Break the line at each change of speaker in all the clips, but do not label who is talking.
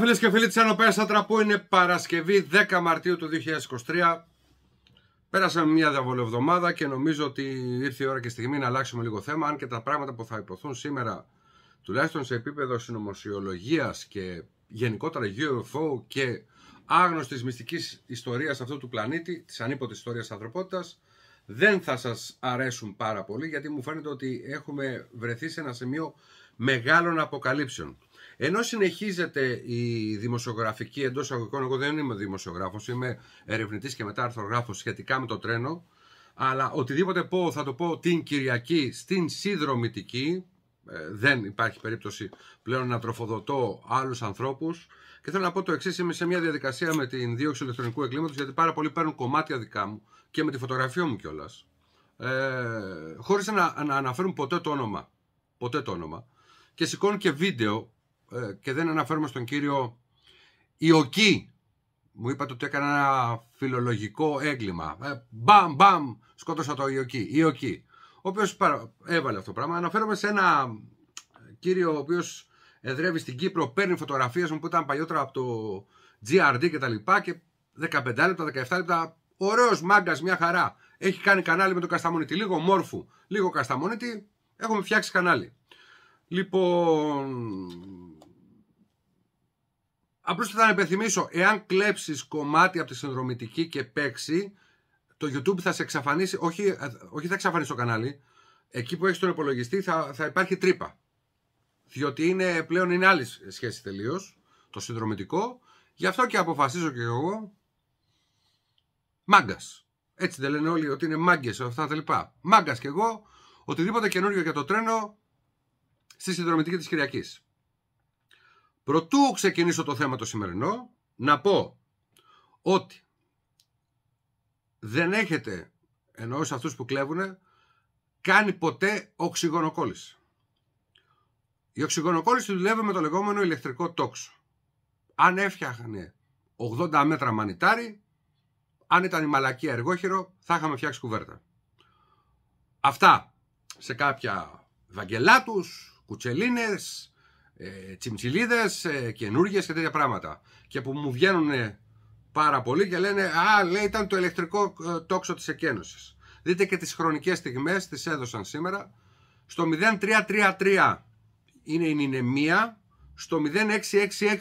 Φίλες και φίλοι της Ανωπέρα που είναι Παρασκευή 10 Μαρτίου του 2023. Πέρασαμε μια διαβολευδομάδα και νομίζω ότι ήρθε η ώρα και η στιγμή να αλλάξουμε λίγο θέμα. Αν και τα πράγματα που θα υποθούν σήμερα, τουλάχιστον σε επίπεδο συνωμοσιολογίας και γενικότερα UFO και άγνωστης μυστικής ιστορίας αυτού του πλανήτη, της ανίποτη ιστορίας ανθρωπότητας, δεν θα σας αρέσουν πάρα πολύ γιατί μου φαίνεται ότι έχουμε βρεθεί σε ένα σημείο μεγάλων αποκαλύψεων. Ενώ συνεχίζεται η δημοσιογραφική εντός αγωγικών, εγώ δεν είμαι δημοσιογράφος, είμαι ερευνητής και μετά αρθρογράφος σχετικά με το τρένο. Αλλά οτιδήποτε πω θα το πω την Κυριακή στην συνδρομητική. Ε, δεν υπάρχει περίπτωση πλέον να τροφοδοτώ άλλους ανθρώπους. Και θέλω να πω το εξής: Είμαι σε μια διαδικασία με την δίωξη ηλεκτρονικού εγκλήματος, γιατί πάρα πολλοί παίρνουν κομμάτια δικά μου και με τη φωτογραφία μου κιόλας. Ε, να, να αναφέρουν ποτέ το όνομα. Ποτέ το όνομα. Και σηκώνουν και βίντεο ε, και δεν αναφέρομαι στον κύριο Ιωκή. Μου είπατε ότι έκανα ένα φιλολογικό έγκλημα. Ε, μπαμ, μπαμ, σκότωσα το Ιωκή. Ιωκή. Ο οποίος έβαλε αυτό το πράγμα. Αναφέρομαι σε ένα κύριο ο οποίος εδρεύει στην Κύπρο, παίρνει φωτογραφίες μου που ήταν παλιότερα από το GRD και τα λοιπά και 15 λεπτά, 17 λεπτά. Ωραίος μάγκας, μια χαρά. Έχει κάνει κανάλι με τον Κασταμονίτη. Λίγο μόρφου, λίγο Κασταμονίτη. Έχουμε φτιάξει κανάλι. Λοιπόν, Απλώς θα υπενθυμίσω, εάν κλέψεις κομμάτι από τη συνδρομητική και παίξει, το YouTube θα σε εξαφανίσει. Όχι, όχι θα εξαφανίσει το κανάλι. Εκεί που έχεις τον υπολογιστή θα, θα υπάρχει τρύπα. Διότι είναι, πλέον είναι άλλη σχέση τελείως το συνδρομητικό. Γι' αυτό και αποφασίζω και εγώ. Μάγκας. Έτσι δεν λένε όλοι ότι είναι μάγκες, αυτά τα λοιπά. Μάγκας κι εγώ, οτιδήποτε καινούριο για το τρένο στη συνδρομητική της Κυριακής. Προτού ξεκινήσω το θέμα το σημερινό, να πω ότι δεν έχετε, ενώ σε αυτούς που κλέβουν, κάνει ποτέ οξυγονοκόλληση. Η οξυγονοκόλληση δουλεύει με το λεγόμενο ηλεκτρικό τόξο. Αν έφτιαχνε 80 μέτρα μανιτάρι, αν ήταν η μαλακή εργόχειρο, θα είχαμε φτιάξει κουβέρτα. Αυτά σε κάποια βαγγελάτους, κουτσελίνες, ε, τσιμτσιλίδες, ε, και τέτοια πράγματα. Και που μου βγαίνουν πάρα πολύ και λένε «Α, λέει, ήταν το ηλεκτρικό ε, τόξο της εκένωσης». Δείτε και τις χρονικές στιγμές, τις έδωσαν σήμερα. Στο 0333 είναι η νηνεμία, στο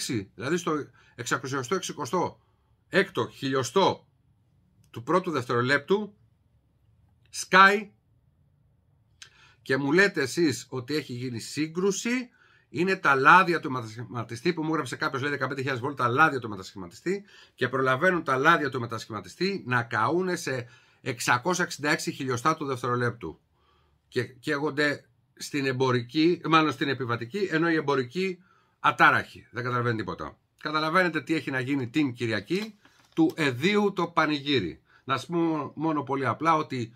0666, δηλαδή στο 666 έκτο χιλιοστό του πρώτου δευτερολέπτου, Sky, και μου λέτε εσείς ότι έχει γίνει σύγκρουση είναι τα λάδια του μετασχηματιστή που μου έγραψε κάποιος, λέει 15.000 βόλτα, τα λάδια του μετασχηματιστή και προλαβαίνουν τα λάδια του μετασχηματιστή να καούν σε 666 χιλιοστά του δευτερολέπτου και καίγονται στην εμπορική, μάλλον στην επιβατική, ενώ η εμπορική ατάραχη. Δεν καταλαβαίνει τίποτα. Καταλαβαίνετε τι έχει να γίνει την Κυριακή του εδίου το πανηγύρι. Να σου πω μόνο πολύ απλά ότι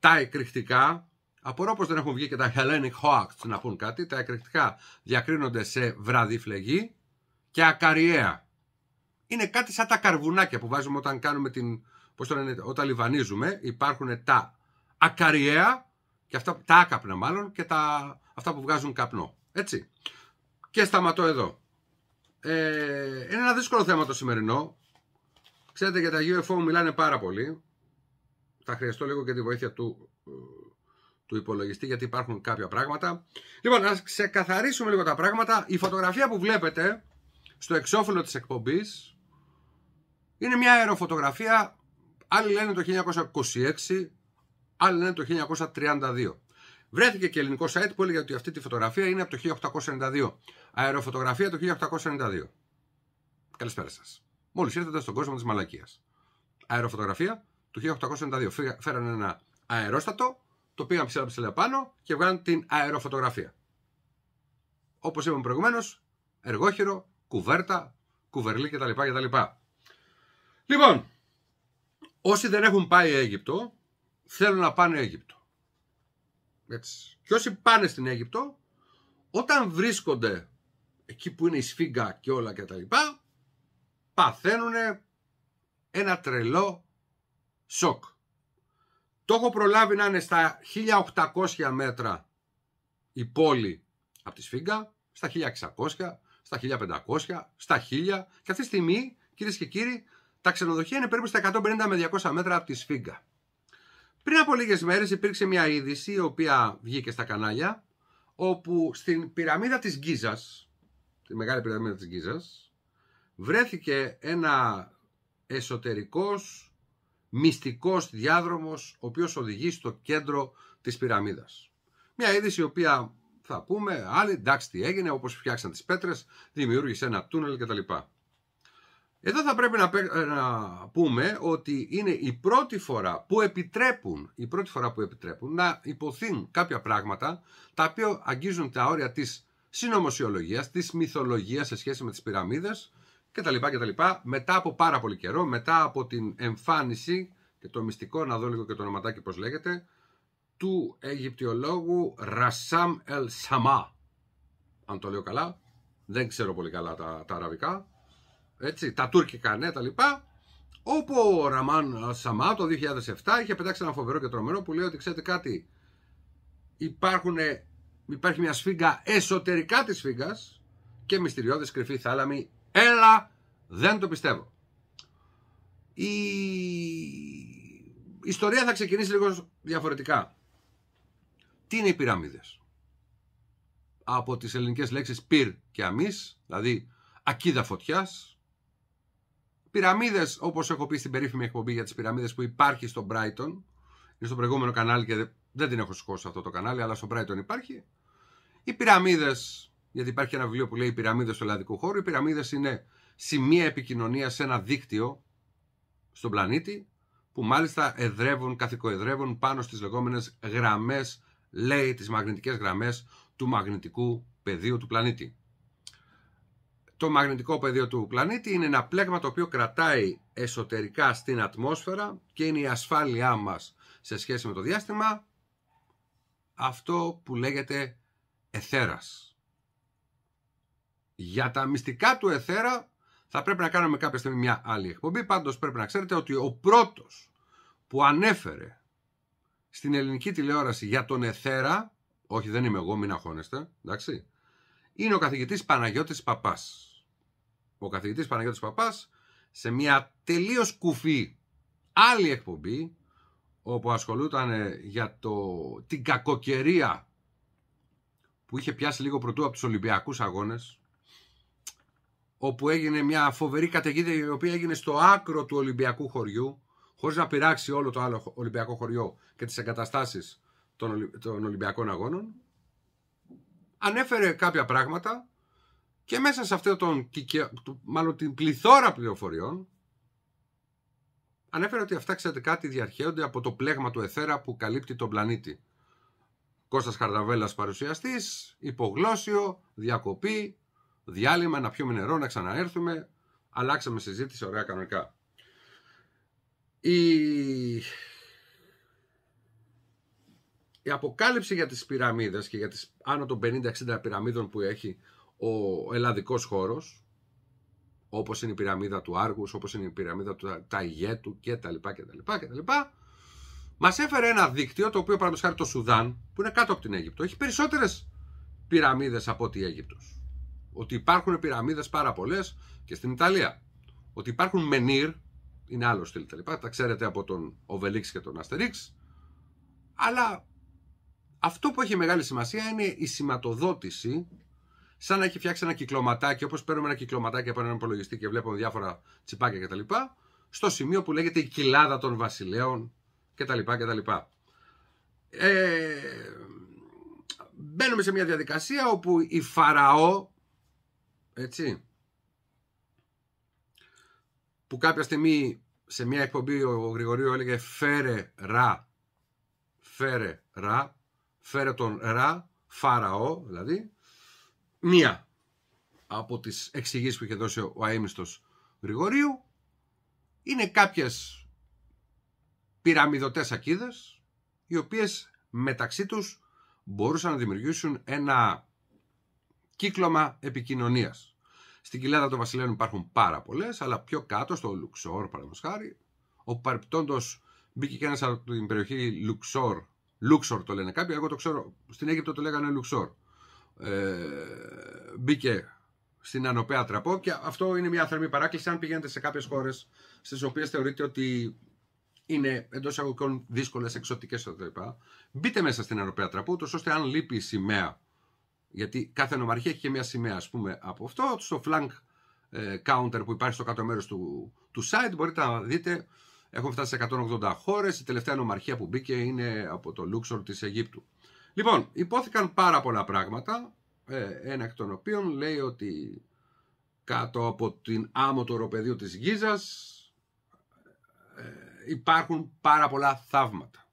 τα εκρηκτικά Απορώ πως δεν έχουν βγει και τα Hellenic Hawks να πούν κάτι. Τα εκρηκτικά διακρίνονται σε βραδύ φλεγή και ακαριέα. Είναι κάτι σαν τα καρβουνάκια που βάζουμε όταν κάνουμε την. Πώς το λένε, όταν λιβανίζουμε, υπάρχουν τα ακαριέα και αυτά, τα άκαπνα μάλλον και τα, αυτά που βγάζουν καπνό. Έτσι. Και σταματώ εδώ. Ε, είναι ένα δύσκολο θέμα το σημερινό. Ξέρετε για τα UFO μιλάνε πάρα πολύ. Θα χρειαστώ λίγο και τη βοήθεια του ε, του υπολογιστή γιατί υπάρχουν κάποια πράγματα. Λοιπόν, να ξεκαθαρίσουμε λίγο τα πράγματα. Η φωτογραφία που βλέπετε στο εξώφυλλο της εκπομπής είναι μια αεροφωτογραφία, άλλοι λένε το 1926, άλλοι λένε το 1932. Βρέθηκε και ελληνικό site που έλεγε ότι αυτή τη φωτογραφία είναι από το 1892. Αεροφωτογραφία το 1892. Καλησπέρα σας. Μόλις ήρθατε στον κόσμο της μαλακίας. Αεροφωτογραφία του 1892. Φέρανε ένα αερόστατο το πήγαν ψηλά ψηλά πάνω και βγάλαν την αεροφωτογραφία. Όπως είπαμε προηγουμένως, εργόχειρο, κουβέρτα, κουβερλί κτλ. κτλ. Λοιπόν, όσοι δεν έχουν πάει Αίγυπτο, θέλουν να πάνε Αίγυπτο. Έτσι. Και όσοι πάνε στην Αίγυπτο, όταν βρίσκονται εκεί που είναι η σφίγγα και όλα και τα παθαίνουν ένα τρελό σοκ. Το έχω προλάβει να είναι στα 1800 μέτρα η πόλη από τη Σφίγγα, στα 1600, στα 1500, στα 1000 και αυτή τη στιγμή, κυρίες και κύριοι, τα ξενοδοχεία είναι περίπου στα 150 με 200 μέτρα από τη Σφίγγα. Πριν από λίγες μέρες υπήρξε μια είδηση η οποία βγήκε στα κανάλια όπου στην πυραμίδα της Γκίζας, τη μεγάλη πυραμίδα της Γκίζας, βρέθηκε ένα εσωτερικός μυστικός διάδρομος ο οποίος οδηγεί στο κέντρο της πυραμίδας. Μια είδηση η οποία θα πούμε, άλλη, εντάξει τι έγινε, όπως φτιάξαν τις πέτρες, δημιούργησε ένα τούνελ κτλ. Εδώ θα πρέπει να, πούμε ότι είναι η πρώτη φορά που επιτρέπουν, η πρώτη φορά που επιτρέπουν να υποθύν κάποια πράγματα τα οποία αγγίζουν τα όρια της συνωμοσιολογίας, της μυθολογίας σε σχέση με τις πυραμίδες κτλ, κτλ. Μετά από πάρα πολύ καιρό, μετά από την εμφάνιση και το μυστικό, να δω λίγο και το ονοματάκι πώς λέγεται, του Αιγυπτιολόγου Ρασάμ Ελ Σαμά. Αν το λέω καλά, δεν ξέρω πολύ καλά τα, τα αραβικά, έτσι, τα τουρκικά ναι, τα λοιπά, όπου ο Ραμάν Σαμά το 2007 είχε πετάξει ένα φοβερό και τρομερό που λέει ότι ξέρετε κάτι, υπάρχει μια σφίγγα εσωτερικά της σφίγγας και μυστηριώδης κρυφή θάλαμη Έλα, δεν το πιστεύω. Η... Η ιστορία θα ξεκινήσει λίγο διαφορετικά. Τι είναι οι πυραμίδες. Από τις ελληνικές λέξεις πυρ και αμύς, δηλαδή ακίδα φωτιάς. Πυραμίδες, όπως έχω πει στην περίφημη εκπομπή για τις πυραμίδες που υπάρχει στο Brighton, είναι στο προηγούμενο κανάλι και δεν την έχω σηκώσει αυτό το κανάλι, αλλά στο Brighton υπάρχει. Οι πυραμίδες γιατί υπάρχει ένα βιβλίο που λέει Οι πυραμίδε στο ελλαδικο χωρο Οι πυραμίδες είναι σημεία επικοινωνίας σε ένα δίκτυο στον πλανήτη που μάλιστα εδρεύουν, καθηκοεδρεύουν πάνω στις λεγόμενες γραμμές, λέει τις μαγνητικές γραμμές του μαγνητικού πεδίου του πλανήτη. Το μαγνητικό πεδίο του πλανήτη είναι ένα πλέγμα το οποίο κρατάει εσωτερικά στην ατμόσφαιρα και είναι η ασφάλειά μας σε σχέση με το διάστημα αυτό που λέγεται εθέρας. Για τα μυστικά του Εθέρα θα πρέπει να κάνουμε κάποια στιγμή μια άλλη εκπομπή. Πάντως πρέπει να ξέρετε ότι ο πρώτος που ανέφερε στην ελληνική τηλεόραση για τον Εθέρα, όχι δεν είμαι εγώ, μην αγχώνεστε, εντάξει, είναι ο καθηγητής Παναγιώτης Παπάς. Ο καθηγητής Παναγιώτης Παπάς σε μια τελείως κουφή άλλη εκπομπή όπου ασχολούταν ε, για το, την κακοκαιρία που είχε πιάσει λίγο πρωτού από τους Ολυμπιακούς αγώνες όπου έγινε μια φοβερή καταιγίδα η οποία έγινε στο άκρο του Ολυμπιακού χωριού χωρίς να πειράξει όλο το άλλο Ολυμπιακό χωριό και τις εγκαταστάσεις των, Ολυ... Ολυμπιακών Αγώνων ανέφερε κάποια πράγματα και μέσα σε αυτό τον, μάλλον την πληθώρα πληροφοριών ανέφερε ότι αυτά ξέρετε κάτι διαρχέονται από το πλέγμα του Εθέρα που καλύπτει τον πλανήτη. Κώστας Χαρδαβέλας παρουσιαστής, υπογλώσιο, διακοπή, διάλειμμα, να πιούμε νερό, να ξαναέρθουμε. Αλλάξαμε συζήτηση, ωραία κανονικά. Η... Η αποκάλυψη για τις πυραμίδες και για τις άνω των 50-60 πυραμίδων που έχει ο ελλαδικός χώρος, όπως είναι η πυραμίδα του Άργους, όπως είναι η πυραμίδα του λοιπά κτλ. τα λοιπά μας έφερε ένα δίκτυο το οποίο παραδείγματος χάρη το Σουδάν που είναι κάτω από την Αίγυπτο έχει περισσότερες πυραμίδες από ό,τι η Αίγυπτος ότι υπάρχουν πυραμίδες πάρα πολλές και στην Ιταλία. Ότι υπάρχουν μενίρ, είναι άλλο στυλ τα λοιπά, τα ξέρετε από τον Οβελίξ και τον Αστερίξ. Αλλά αυτό που έχει μεγάλη σημασία είναι η σηματοδότηση, σαν να έχει φτιάξει ένα κυκλωματάκι, όπως παίρνουμε ένα κυκλωματάκι από έναν υπολογιστή και βλέπουμε διάφορα τσιπάκια κτλ. Στο σημείο που λέγεται η κοιλάδα των βασιλέων κτλ. κτλ. Ε, μπαίνουμε σε μια διαδικασία όπου η φαραώ έτσι, που κάποια στιγμή σε μια εκπομπή ο Γρηγορίου έλεγε φέρε ρα, φέρε ρα, φέρε τον ρα, φάραο δηλαδή, μία από τις εξηγήσεις που είχε δώσει ο αείμιστος Γρηγορίου είναι κάποιες πυραμιδωτές ακίδες οι οποίες μεταξύ τους μπορούσαν να δημιουργήσουν ένα κύκλωμα επικοινωνίας. Στην κοιλάδα των Βασιλέων υπάρχουν πάρα πολλές, αλλά πιο κάτω, στο Λουξόρ, παραδείγματος χάρη, όπου παρεπιπτόντω μπήκε και ένας από την περιοχή Λουξόρ. Λούξορ το λένε κάποιοι, εγώ το ξέρω. Στην Αίγυπτο το λέγανε Λουξόρ. Ε, μπήκε στην Ανοπέα Τραπό και αυτό είναι μια θερμή παράκληση αν πηγαίνετε σε κάποιες χώρες στις οποίες θεωρείτε ότι είναι εντός αγωγικών δύσκολες, εξωτικές κτλ. Μπείτε μέσα στην Ανοπέα Τραπό, ώστε αν λείπει η σημαία γιατί κάθε νομαρχία έχει και μια σημαία, ας πούμε, από αυτό. Στο flank ε, counter που υπάρχει στο κάτω μέρος του, του site μπορείτε να δείτε. Έχουν φτάσει σε 180 χώρες. Η τελευταία νομαρχία που μπήκε είναι από το Λούξορ της Αιγύπτου. Λοιπόν, υπόθηκαν πάρα πολλά πράγματα. Ε, ένα εκ των οποίων λέει ότι κάτω από την άμμο του οροπεδίου της Γίζας ε, υπάρχουν πάρα πολλά θαύματα.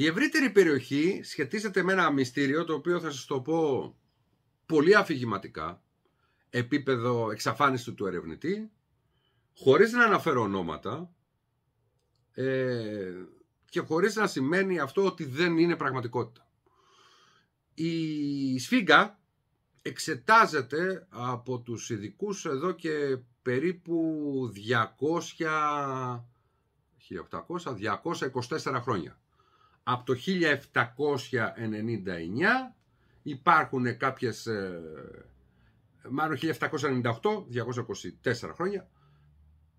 Η ευρύτερη περιοχή σχετίζεται με ένα μυστήριο το οποίο θα σας το πω πολύ αφηγηματικά, επίπεδο εξαφάνισης του, ερευνητή, χωρίς να αναφέρω ονόματα ε, και χωρίς να σημαίνει αυτό ότι δεν είναι πραγματικότητα. Η σφίγγα εξετάζεται από τους ειδικούς εδώ και περίπου 200, 224 χρόνια από το 1799 υπάρχουν κάποιες, ε, μάλλον 1798, 224 χρόνια,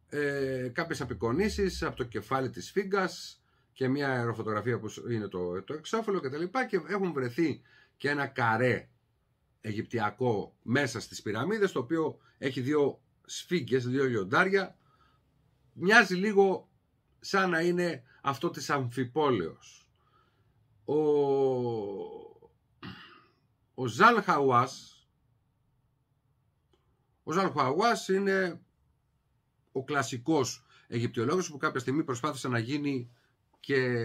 ε, κάποιες απεικονίσεις από το κεφάλι της φίγκας και μια αεροφωτογραφία που είναι το, το εξώφυλλο και τα λοιπά και έχουν βρεθεί και ένα καρέ αιγυπτιακό μέσα στις πυραμίδες το οποίο έχει δύο σφίγγες, δύο λιοντάρια μοιάζει λίγο σαν να είναι αυτό της αμφιπόλεως ο, ο Χαουάς, ο Χαουάς είναι ο κλασικός Αιγυπτιολόγος που κάποια στιγμή προσπάθησε να γίνει και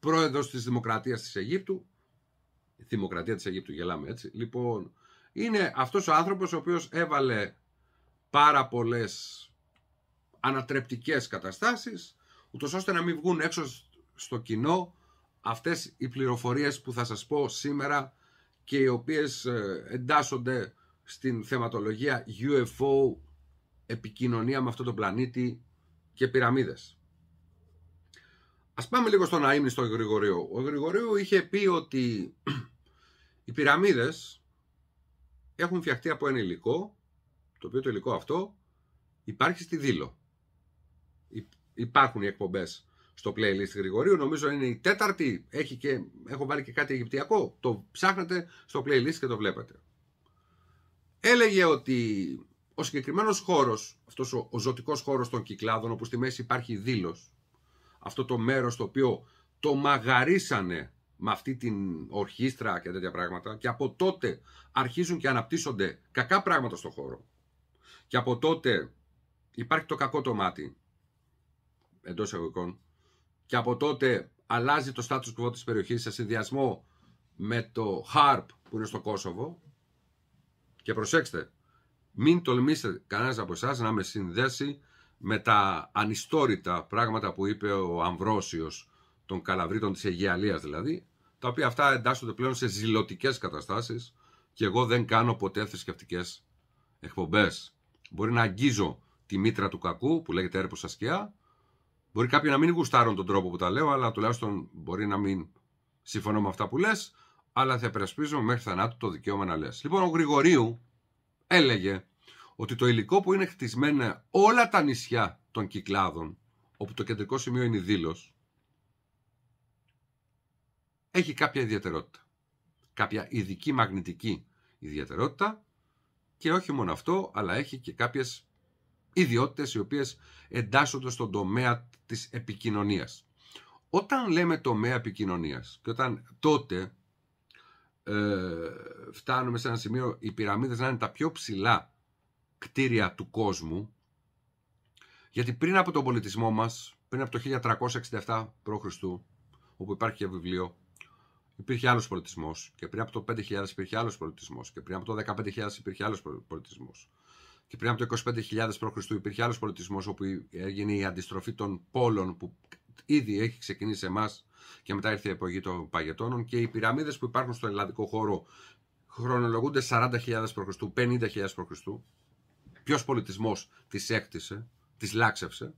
πρόεδρος της Δημοκρατίας της Αιγύπτου. Η Δημοκρατία της Αιγύπτου, γελάμε έτσι. Λοιπόν, είναι αυτός ο άνθρωπος ο οποίος έβαλε πάρα πολλές ανατρεπτικές καταστάσεις, ούτως ώστε να μην βγουν έξω στο κοινό αυτές οι πληροφορίες που θα σας πω σήμερα και οι οποίες ε, εντάσσονται στην θεματολογία UFO, επικοινωνία με αυτό το πλανήτη και πυραμίδες. Ας πάμε λίγο στον Αΐμνη στο Ο Γρηγορίο είχε πει ότι οι πυραμίδες έχουν φτιαχτεί από ένα υλικό, το οποίο το υλικό αυτό υπάρχει στη Δήλο. Υπάρχουν οι εκπομπές στο playlist Γρηγορίου. Νομίζω είναι η τέταρτη. Έχει και, έχω βάλει και κάτι Αιγυπτιακό. Το ψάχνετε στο playlist και το βλέπετε. Έλεγε ότι ο συγκεκριμένος χώρος, αυτός ο, ο ζωτικός χώρος των κυκλάδων, όπου στη μέση υπάρχει δήλος, αυτό το μέρος το οποίο το μαγαρίσανε με αυτή την ορχήστρα και τέτοια πράγματα και από τότε αρχίζουν και αναπτύσσονται κακά πράγματα στο χώρο. Και από τότε υπάρχει το κακό το μάτι, εντός εγωικών, και από τότε αλλάζει το status quo της περιοχής σε συνδυασμό με το HARP που είναι στο Κόσοβο και προσέξτε, μην τολμήσετε κανένας από εσάς να με συνδέσει με τα ανιστόριτα πράγματα που είπε ο Αμβρόσιος των Καλαβρίτων της Αιγαλίας δηλαδή, τα οποία αυτά εντάσσονται πλέον σε ζηλωτικές καταστάσεις και εγώ δεν κάνω ποτέ θρησκευτικές εκπομπές. Μπορεί να αγγίζω τη μήτρα του κακού που λέγεται έρπος σκιά Μπορεί κάποιοι να μην γουστάρουν τον τρόπο που τα λέω, αλλά τουλάχιστον μπορεί να μην συμφωνώ με αυτά που λες, αλλά θα υπερασπίζω μέχρι θανάτου το δικαίωμα να λες. Λοιπόν, ο Γρηγορίου έλεγε ότι το υλικό που είναι χτισμένα όλα τα νησιά των κυκλάδων, όπου το κεντρικό σημείο είναι η δήλος, έχει κάποια ιδιαιτερότητα. Κάποια ειδική μαγνητική ιδιαιτερότητα και όχι μόνο αυτό, αλλά έχει και κάποιες ιδιότητες οι οποίες εντάσσονται στον τομέα της επικοινωνίας. Όταν λέμε τομέα επικοινωνίας και όταν τότε ε, φτάνουμε σε ένα σημείο οι πυραμίδες να είναι τα πιο ψηλά κτίρια του κόσμου γιατί πριν από τον πολιτισμό μας, πριν από το 1367 π.Χ. όπου υπάρχει και βιβλίο υπήρχε άλλος πολιτισμός και πριν από το 5.000 υπήρχε άλλος πολιτισμός και πριν από το 15.000 υπήρχε άλλος πολιτισμός και πριν από το 25.000 π.Χ. υπήρχε άλλος πολιτισμός όπου έγινε η αντιστροφή των πόλων που ήδη έχει ξεκινήσει σε εμάς και μετά ήρθε η εποχή των παγετώνων και οι πυραμίδες που υπάρχουν στο ελλαδικό χώρο χρονολογούνται 40.000 π.Χ., 50.000 π.Χ. Ποιος πολιτισμός τις έκτισε, τις λάξευσε.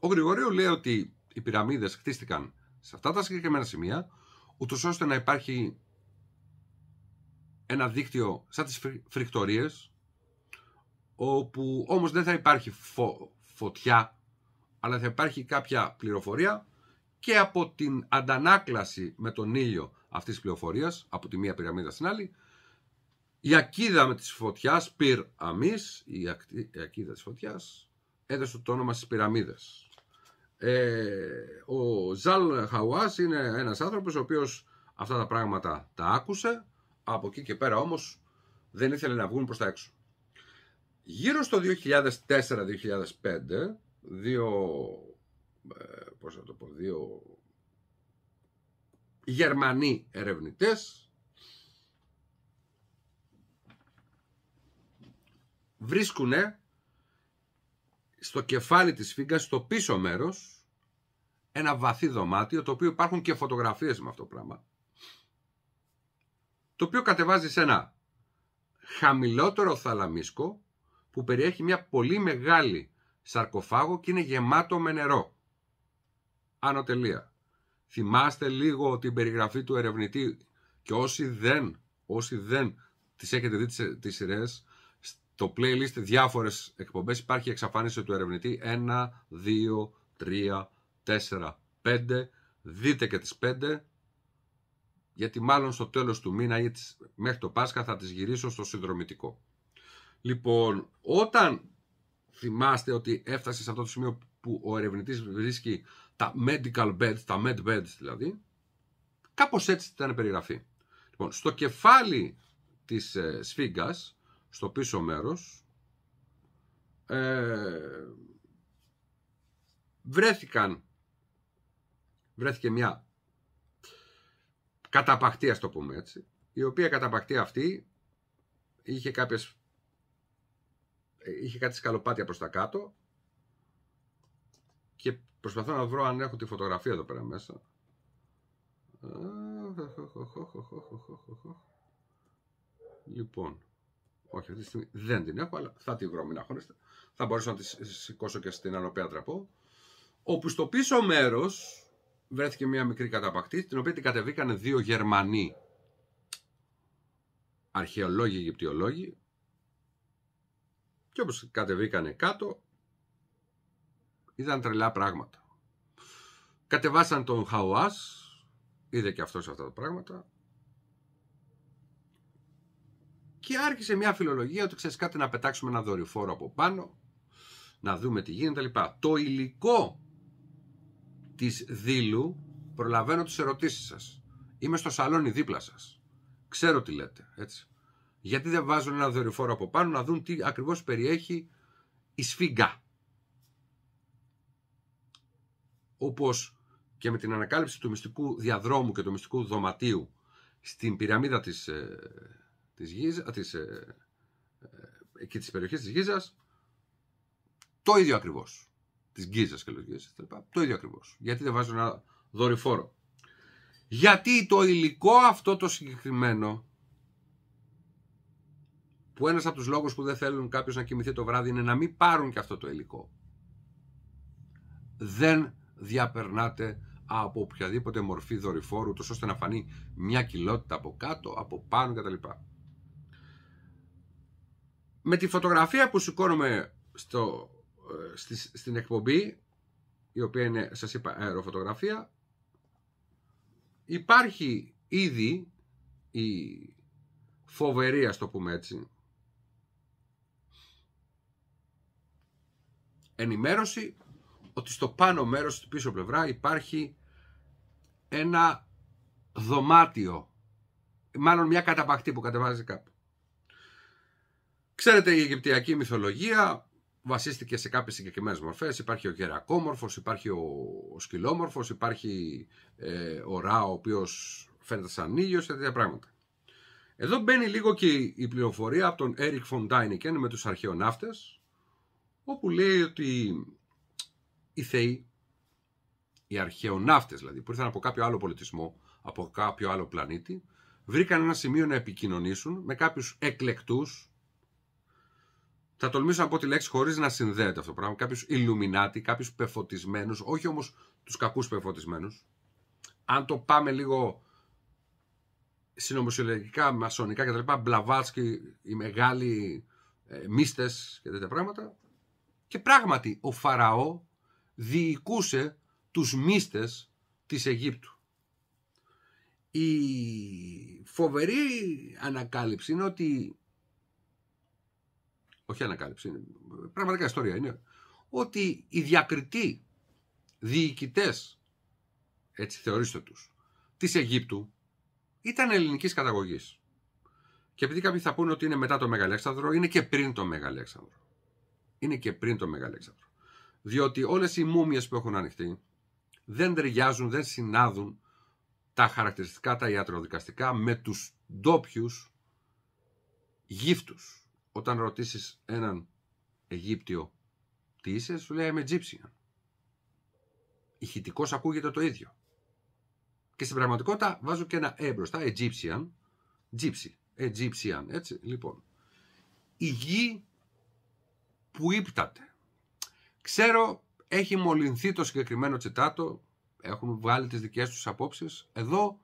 Ο γρηγοριο λέει ότι οι πυραμίδες χτίστηκαν σε αυτά τα συγκεκριμένα σημεία, ούτως ώστε να υπάρχει ένα δίκτυο σαν τις φρικτορίες όπου όμως δεν θα υπάρχει φωτιά, αλλά θα υπάρχει κάποια πληροφορία και από την αντανάκλαση με τον ήλιο αυτής της πληροφορίας, από τη μία πυραμίδα στην άλλη, η ακίδα με της φωτιάς, πυρ αμής, η, ακίδα της φωτιάς, έδωσε το όνομα στις πυραμίδες. Ε, ο Ζαλ Χαουάς είναι ένας άνθρωπος ο οποίος αυτά τα πράγματα τα άκουσε, από εκεί και πέρα όμως δεν ήθελε να βγουν προς τα έξω. Γύρω στο 2004-2005, δύο, ε, πώς θα το πω, δύο Γερμανοί ερευνητές βρίσκουν στο κεφάλι της φίγκας, στο πίσω μέρος, ένα βαθύ δωμάτιο, το οποίο υπάρχουν και φωτογραφίες με αυτό το πράγμα, το οποίο κατεβάζει σε ένα χαμηλότερο θαλαμίσκο, που περιέχει μια πολύ μεγάλη σαρκοφάγο και είναι γεμάτο με νερό. Άνω τελεία. Θυμάστε λίγο την περιγραφή του ερευνητή και όσοι δεν, όσοι δεν τις έχετε δει τις, τις σειρές, στο playlist διάφορες εκπομπές υπάρχει εξαφάνιση του ερευνητή 1, 2, 3, 4, 5. Δείτε και τις 5 γιατί μάλλον στο τέλος του μήνα ή μέχρι το Πάσχα θα τις γυρίσω στο συνδρομητικό. Λοιπόν, όταν θυμάστε ότι έφτασε σε αυτό το σημείο που ο ερευνητής βρίσκει τα medical beds, τα med beds δηλαδή, κάπως έτσι ήταν περιγραφή. Λοιπόν, στο κεφάλι της ε, σφίγγας, στο πίσω μέρος, ε, βρέθηκαν, βρέθηκε μια καταπακτία, το πούμε έτσι, η οποία καταπακτία αυτή είχε κάποιες ε, είχε κάτι σκαλοπάτια προς τα κάτω και προσπαθώ να βρω αν έχω τη φωτογραφία εδώ πέρα μέσα. Λοιπόν, όχι αυτή τη στιγμή δεν την έχω, αλλά θα τη βρω, μην αγχώνεστε. Θα μπορέσω να τη σηκώσω και στην ανωπαία τραπώ. Όπου στο πίσω μέρος βρέθηκε μια μικρή καταπακτή, την οποία την κατεβήκαν δύο Γερμανοί αρχαιολόγοι, Αιγυπτιολόγοι, και όπως κατεβήκανε κάτω, είδαν τρελά πράγματα. Κατεβάσαν τον Χαουάς, είδε και αυτός αυτά τα πράγματα. Και άρχισε μια φιλολογία ότι ξέρεις κάτι να πετάξουμε ένα δορυφόρο από πάνω, να δούμε τι γίνεται λοιπά. Το υλικό της δήλου προλαβαίνω τις ερωτήσεις σας. Είμαι στο σαλόνι δίπλα σας. Ξέρω τι λέτε, έτσι. Γιατί δεν βάζουν ένα δορυφόρο από πάνω να δουν τι ακριβώς περιέχει η σφίγγα. Όπως και με την ανακάλυψη του μυστικού διαδρόμου και του μυστικού δωματίου στην πυραμίδα της, ε, της, Γίζα, της, ε, ε, και της περιοχής της Γίζας, το ίδιο ακριβώς. Της γίζας και λογικής, το ίδιο ακριβώς. Γιατί δεν βάζουν ένα δορυφόρο. Γιατί το υλικό αυτό το συγκεκριμένο που ένας από τους λόγους που δεν θέλουν κάποιος να κοιμηθεί το βράδυ είναι να μην πάρουν και αυτό το υλικό. Δεν διαπερνάτε από οποιαδήποτε μορφή δορυφόρου, τόσο ώστε να φανεί μια κοιλότητα από κάτω, από πάνω κτλ. Με τη φωτογραφία που σηκώνουμε στην εκπομπή, η οποία είναι, σας είπα, αεροφωτογραφία, υπάρχει ήδη η φοβερή, ας το πούμε έτσι, ενημέρωση ότι στο πάνω μέρος στην πίσω πλευρά υπάρχει ένα δωμάτιο, μάλλον μια καταπακτή που κατεβάζει κάπου. Ξέρετε η Αιγυπτιακή μυθολογία βασίστηκε σε κάποιες συγκεκριμένες μορφές. Υπάρχει ο γερακόμορφος, υπάρχει ο, ο σκυλόμορφος, υπάρχει ε, ο Ρα ο οποίος φαίνεται σαν ήλιος και τέτοια πράγματα. Εδώ μπαίνει λίγο και η πληροφορία από τον Έρικ Φοντάινικεν με τους αρχαιοναύτες όπου λέει ότι οι θεοί, οι αρχαιοναύτες δηλαδή, που ήρθαν από κάποιο άλλο πολιτισμό, από κάποιο άλλο πλανήτη, βρήκαν ένα σημείο να επικοινωνήσουν με κάποιους εκλεκτούς, θα τολμήσω να πω τη λέξη χωρίς να συνδέεται αυτό το πράγμα. κάποιους Ιλουμινάτη, κάποιους πεφωτισμένους, όχι όμως τους κακούς πεφωτισμένους. Αν το πάμε λίγο συνωμοσιολογικά, μασονικά κτλ. Μπλαβάτσκι, οι μεγάλοι ε, και τέτοια πράγματα. Και πράγματι ο Φαραώ διοικούσε τους μύστες της Αιγύπτου. Η φοβερή ανακάλυψη είναι ότι όχι ανακάλυψη, είναι πραγματικά ιστορία είναι ότι οι διακριτοί διοικητές έτσι θεωρήστε τους της Αιγύπτου ήταν ελληνικής καταγωγής. Και επειδή κάποιοι θα πούνε ότι είναι μετά το Μεγαλέξανδρο, είναι και πριν το Μεγαλέξανδρο είναι και πριν το Μεγαλέξανδρο. Διότι όλες οι μούμιες που έχουν ανοιχτεί δεν ταιριάζουν, δεν συνάδουν τα χαρακτηριστικά, τα ιατροδικαστικά με τους ντόπιους γύφτους. Όταν ρωτήσεις έναν Αιγύπτιο τι είσαι, σου λέει είμαι Egyptian. Ηχητικός ακούγεται το ίδιο. Και στην πραγματικότητα βάζω και ένα ε μπροστά, Egyptian, Gypsy, Egyptian, έτσι, λοιπόν. Η γη που ύπταται. Ξέρω, έχει μολυνθεί το συγκεκριμένο τσιτάτο, έχουν βγάλει τις δικές τους απόψεις. Εδώ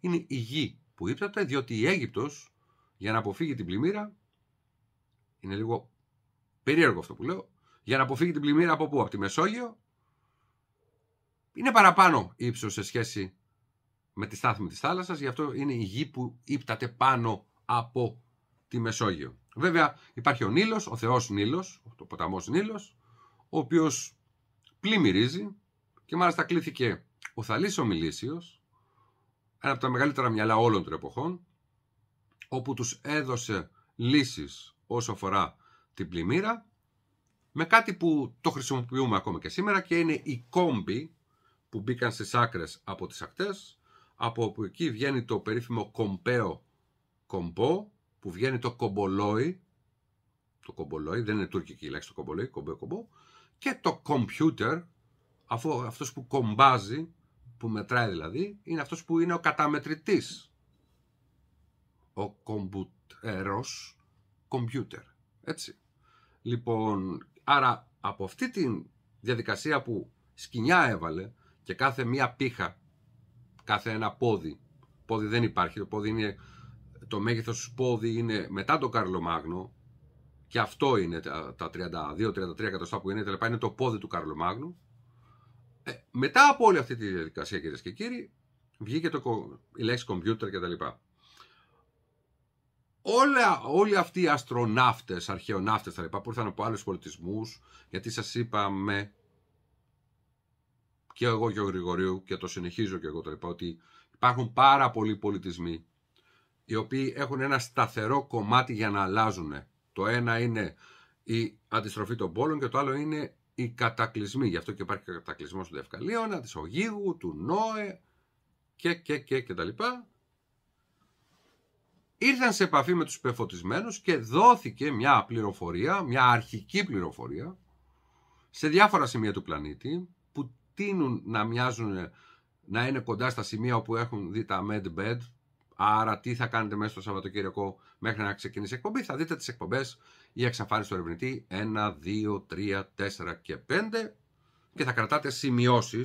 είναι η γη που ύπταται, διότι η Αίγυπτος, για να αποφύγει την πλημμύρα, είναι λίγο περίεργο αυτό που λέω, για να αποφύγει την πλημμύρα από πού, από τη Μεσόγειο, είναι παραπάνω ύψος σε σχέση με τη στάθμη της θάλασσας, γι' αυτό είναι η γη που ύπταται πάνω από τη Μεσόγειο. Βέβαια υπάρχει ο Νίλος, ο θεός Νίλος, ο ποταμός Νίλος, ο οποίος πλημμυρίζει και μάλιστα κλήθηκε ο Θαλής ο ένα από τα μεγαλύτερα μυαλά όλων των εποχών, όπου τους έδωσε λύσεις όσο αφορά την πλημμύρα, με κάτι που το χρησιμοποιούμε ακόμα και σήμερα και είναι οι κόμποι που μπήκαν στις άκρες από τις ακτές, από εκεί βγαίνει το περίφημο κομπέο κομπό, που βγαίνει το κομπολόι, το κομπολόι, δεν είναι τουρκική η λέξη το κομπολόι, κομπέ κομπό, και το κομπιούτερ αφού αυτός που κομπάζει, που μετράει δηλαδή, είναι αυτός που είναι ο καταμετρητής. Ο κομπουτέρος, κομπιούτερ έτσι. Λοιπόν, άρα από αυτή τη διαδικασία που σκηνιά έβαλε και κάθε μία πύχα, κάθε ένα πόδι, πόδι δεν υπάρχει, το πόδι είναι το μέγεθος του πόδι είναι μετά τον Κάρλο και αυτό είναι τα 32-33 εκατοστά που είναι, είναι το πόδι του Κάρλο ε, μετά από όλη αυτή τη διαδικασία, κυρίες και κύριοι, βγήκε το, η λέξη κομπιούτερ κτλ. Όλα, όλοι αυτοί οι αστροναύτες, αρχαιοναύτες τα λοιπά, που ήρθαν από άλλους πολιτισμούς, γιατί σας είπαμε και εγώ και ο Γρηγορίου και το συνεχίζω και εγώ τα λοιπά, ότι υπάρχουν πάρα πολλοί πολιτισμοί οι οποίοι έχουν ένα σταθερό κομμάτι για να αλλάζουν. Το ένα είναι η αντιστροφή των πόλων και το άλλο είναι οι κατακλυσμοί. Γι' αυτό και υπάρχει και ο του Δευκαλίωνα, της Ογίγου, του Νόε και, και, και, και τα λοιπά. Ήρθαν σε επαφή με τους πεφωτισμένους και δόθηκε μια πληροφορία, μια αρχική πληροφορία, σε διάφορα σημεία του πλανήτη, που τείνουν να μοιάζουν να είναι κοντά στα σημεία όπου έχουν δει τα Med Άρα, τι θα κάνετε μέσα στο Σαββατοκύριακο μέχρι να ξεκινήσει η εκπομπή. Θα δείτε τις εκπομπές για εξαφάνιση του ερευνητή 1, 2, 3, 4 και 5 και θα κρατάτε σημειώσεις.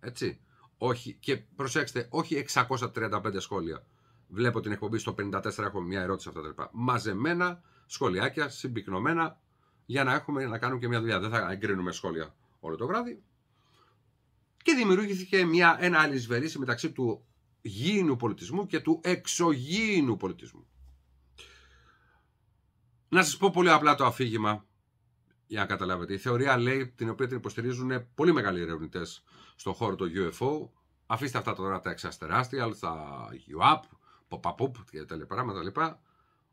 Έτσι. Όχι, και προσέξτε, όχι 635 σχόλια. Βλέπω την εκπομπή στο 54, έχω μια ερώτηση αυτά τα λοιπά. Μαζεμένα σχολιάκια, συμπυκνωμένα, για να έχουμε να κάνουμε και μια δουλειά. Δεν θα εγκρίνουμε σχόλια όλο το βράδυ. Και δημιουργήθηκε μια, ένα σβερίση μεταξύ του γήινου πολιτισμού και του εξωγήινου πολιτισμού. Να σας πω πολύ απλά το αφήγημα για να καταλάβετε. Η θεωρία λέει, την οποία την υποστηρίζουν πολύ μεγάλοι ερευνητές στον χώρο του UFO. Αφήστε αυτά τώρα τα εξαστεράστια, τα UAP, pop-up και τα λοιπά, τα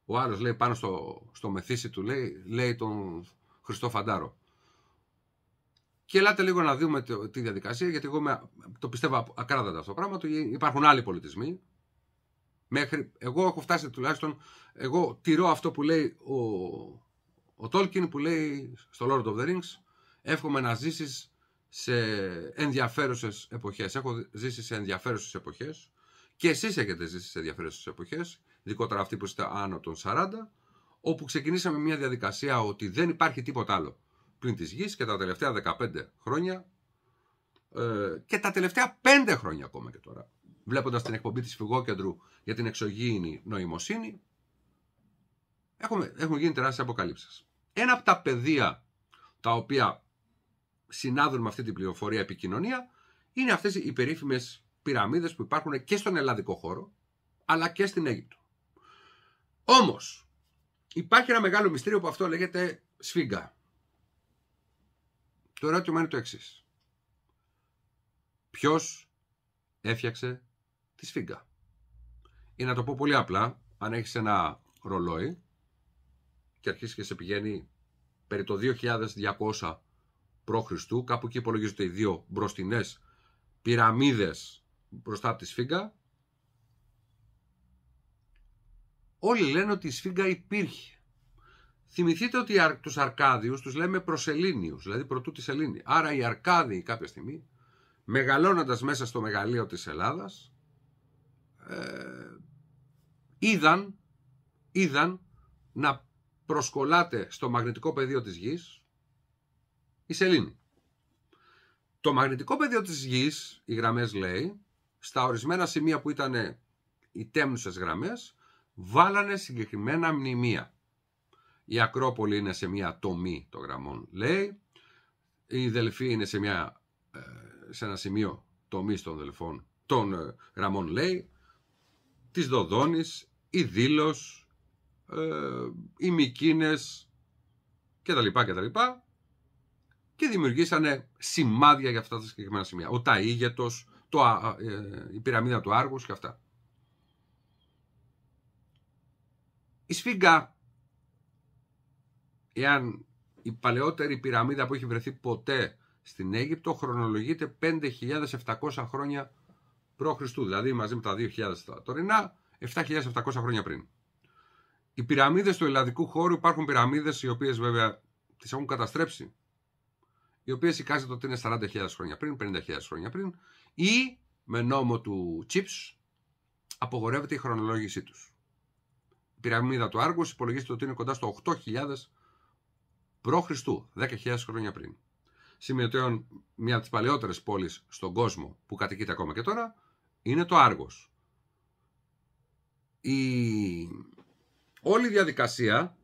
Ο άλλος λέει πάνω στο, στο μεθύσι του λέει, λέει τον Χριστό Φαντάρο. Και ελάτε λίγο να δούμε τη διαδικασία, γιατί εγώ το πιστεύω ακράδαντα αυτό το πράγμα. Το, υπάρχουν άλλοι πολιτισμοί. Μέχρι, εγώ έχω φτάσει τουλάχιστον, εγώ τηρώ αυτό που λέει ο, ο Τόλκιν που λέει στο Lord of the Rings εύχομαι να ζήσεις σε ενδιαφέρουσες εποχές. Έχω ζήσει σε ενδιαφέρουσες εποχές και εσείς έχετε ζήσει σε ενδιαφέρουσες εποχές, δικότερα αυτοί που είστε άνω των 40, όπου ξεκινήσαμε μια διαδικασία ότι δεν υπάρχει τίποτα άλλο πλην της γης και τα τελευταία 15 χρόνια ε, και τα τελευταία 5 χρόνια ακόμα και τώρα. Βλέποντας την εκπομπή της Φυγόκεντρου για την εξωγήινη νοημοσύνη, έχουμε, έχουν γίνει τεράστιες αποκαλύψεις. Ένα από τα πεδία τα οποία συνάδουν με αυτή την πληροφορία επικοινωνία είναι αυτές οι περίφημες πυραμίδες που υπάρχουν και στον ελλαδικό χώρο αλλά και στην Αίγυπτο. Όμως υπάρχει ένα μεγάλο μυστήριο που αυτό λέγεται σφίγγα. Το ερώτημα είναι το εξής. Ποιος έφτιαξε τη σφίγγα. Ή να το πω πολύ απλά, αν έχεις ένα ρολόι και αρχίσεις και σε πηγαίνει περί το 2200 π.Χ. κάπου εκεί υπολογίζονται οι δύο μπροστινές πυραμίδες μπροστά από τη σφίγγα. Όλοι λένε ότι η σφίγγα υπήρχε. Θυμηθείτε ότι τους αρκάδιους τους λέμε προσελίνιου, δηλαδή προτού της σελήνη. Άρα οι Αρκάδιοι κάποια στιγμή, μεγαλώνοντας μέσα στο μεγαλείο της Ελλάδας, ε, είδαν, είδαν να προσκολάται στο μαγνητικό πεδίο της Γης η σελήνη. Το μαγνητικό πεδίο της Γης, οι γραμμές λέει, στα ορισμένα σημεία που ήταν οι τέμνουσες γραμμές, βάλανε συγκεκριμένα μνημεία η Ακρόπολη είναι σε μια τομή των γραμμών λέει, η Δελφή είναι σε, μια, ε, σε ένα σημείο τομής των δελφών των ε, γραμμών λέει, της Δοδόνης, η Δήλος, ε, οι Μικίνες και τα και τα και δημιουργήσανε σημάδια για αυτά τα συγκεκριμένα σημεία. Ο Ταΐγετος, το, η πυραμίδα του Άργους και αυτά. Η σφίγγα εάν η παλαιότερη πυραμίδα που έχει βρεθεί ποτέ στην Αίγυπτο χρονολογείται 5.700 χρόνια π.Χ. Δηλαδή μαζί με τα 2.000 τα τωρινά, 7.700 χρόνια πριν. Οι πυραμίδες του ελλαδικού χώρου υπάρχουν πυραμίδες οι οποίες βέβαια τις έχουν καταστρέψει. Οι οποίες εικάζεται ότι είναι 40.000 χρόνια πριν, 50.000 χρόνια πριν, ή με νόμο του Chips απογορεύεται η χρονολόγησή τους. Η πυραμίδα του Άργους υπολογίζεται ότι είναι κοντά στο 8.000 Χριστού 10.000 χρόνια πριν. Σημειωτέων μια από τις παλαιότερες πόλεις στον κόσμο που κατοικείται ακόμα και τώρα είναι το Άργος. Η... Όλη η διαδικασία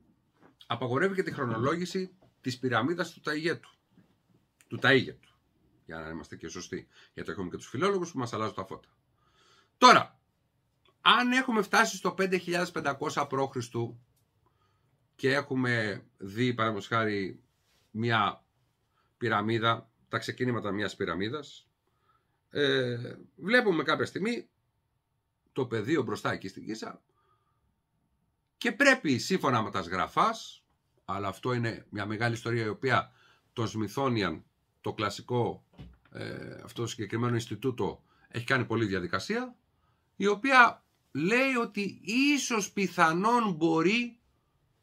απαγορεύει και τη χρονολόγηση της πυραμίδας του Ταϊγέτου. Του Ταΐγετου. Για να είμαστε και σωστοί. Γιατί έχουμε και τους φιλόλογους που μας αλλάζουν τα φώτα. Τώρα, αν έχουμε φτάσει στο 5500 π.Χ και έχουμε δει παραδείγματος χάρη μια πυραμίδα, τα ξεκίνηματα μιας πυραμίδας, ε, βλέπουμε κάποια στιγμή το πεδίο μπροστά εκεί στην Κίσα και πρέπει σύμφωνα με τα αλλά αυτό είναι μια μεγάλη ιστορία η οποία το Σμιθόνιαν, το κλασικό ε, αυτό το συγκεκριμένο Ινστιτούτο έχει κάνει πολλή διαδικασία, η οποία λέει ότι ίσως πιθανόν μπορεί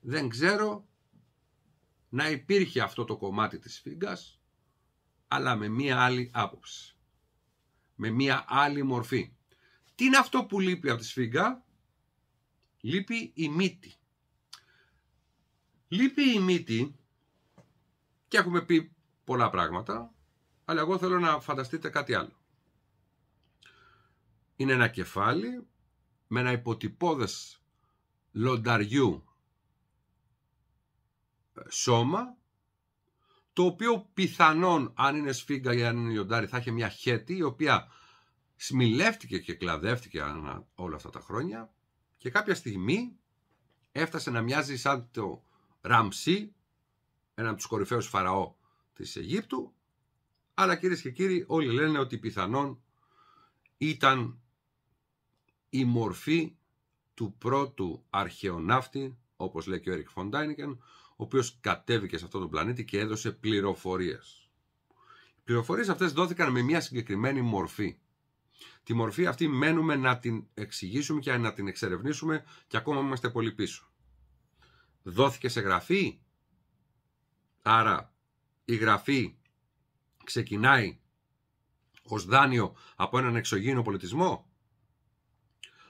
δεν ξέρω να υπήρχε αυτό το κομμάτι της φίγκας, αλλά με μία άλλη άποψη, με μία άλλη μορφή. Τι είναι αυτό που λείπει από τη σφίγγα? Λείπει η μύτη. Λείπει η μύτη και έχουμε πει πολλά πράγματα, αλλά εγώ θέλω να φανταστείτε κάτι άλλο. Είναι ένα κεφάλι με ένα υποτυπώδες λονταριού σώμα το οποίο πιθανόν αν είναι σφίγγα ή αν είναι λιοντάρι θα έχει μια χέτη η οποία σμιλεύτηκε και κλαδεύτηκε όλα αυτά τα χρόνια και κάποια στιγμή έφτασε να μοιάζει σαν το Ραμσί, έναν από τους κορυφαίους φαραώ της Αιγύπτου αλλά κυρίες και κύριοι όλοι λένε ότι πιθανόν ήταν η μορφή του πρώτου αρχαιοναύτη όπως λέει και ο Έρικ Φοντάινικεν ο οποίος κατέβηκε σε αυτόν τον πλανήτη και έδωσε πληροφορίες. Οι πληροφορίες αυτές δόθηκαν με μια συγκεκριμένη μορφή. Τη μορφή αυτή μένουμε να την εξηγήσουμε και να την εξερευνήσουμε και ακόμα είμαστε πολύ πίσω. Δόθηκε σε γραφή, άρα η γραφή ξεκινάει ως δάνειο από έναν εξωγήινο πολιτισμό.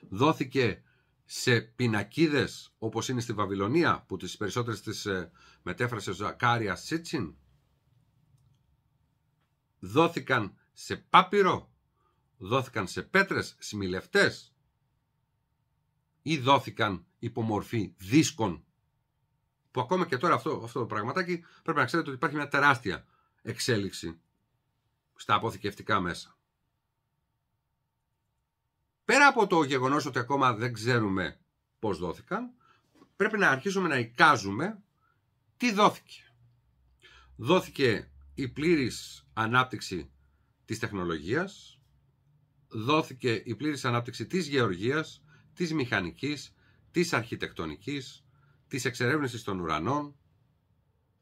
Δόθηκε σε πινακίδες όπως είναι στη Βαβυλωνία που τις περισσότερες τις ε, μετέφρασε ο Ζακάρια Σίτσιν δόθηκαν σε πάπυρο δόθηκαν σε πέτρες σμιλευτές ή δόθηκαν υπομορφή δίσκων που ακόμα και τώρα αυτό, αυτό το πραγματάκι πρέπει να ξέρετε ότι υπάρχει μια τεράστια εξέλιξη στα αποθηκευτικά μέσα. Πέρα από το γεγονός ότι ακόμα δεν ξέρουμε πώς δόθηκαν, πρέπει να αρχίσουμε να εικάζουμε τι δόθηκε. Δόθηκε η πλήρης ανάπτυξη της τεχνολογίας, δόθηκε η πλήρης ανάπτυξη της γεωργίας, της μηχανικής, της αρχιτεκτονικής, της εξερεύνησης των ουρανών,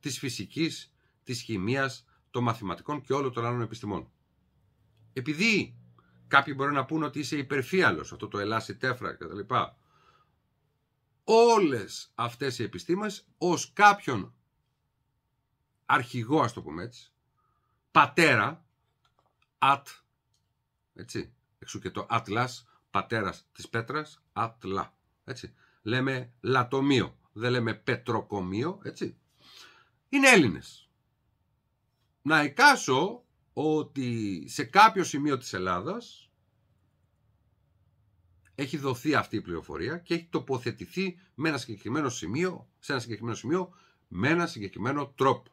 της φυσικής, της χημίας, των μαθηματικών και όλων των άλλων επιστημών. Επειδή Κάποιοι μπορεί να πούνε ότι είσαι υπερφύαλος, αυτό το ελάσι τέφρα κτλ. Όλες αυτές οι επιστήμες ως κάποιον αρχηγό, ας το πούμε έτσι, πατέρα, ατ, έτσι, εξού και το ατλάς, πατέρας της πέτρας, ατλά, έτσι. Λέμε λατομείο, δεν λέμε πετροκομείο, έτσι. Είναι Έλληνες. Να εικάσω ότι σε κάποιο σημείο της Ελλάδας έχει δοθεί αυτή η πληροφορία και έχει τοποθετηθεί με ένα συγκεκριμένο σημείο, σε ένα συγκεκριμένο σημείο με ένα συγκεκριμένο τρόπο.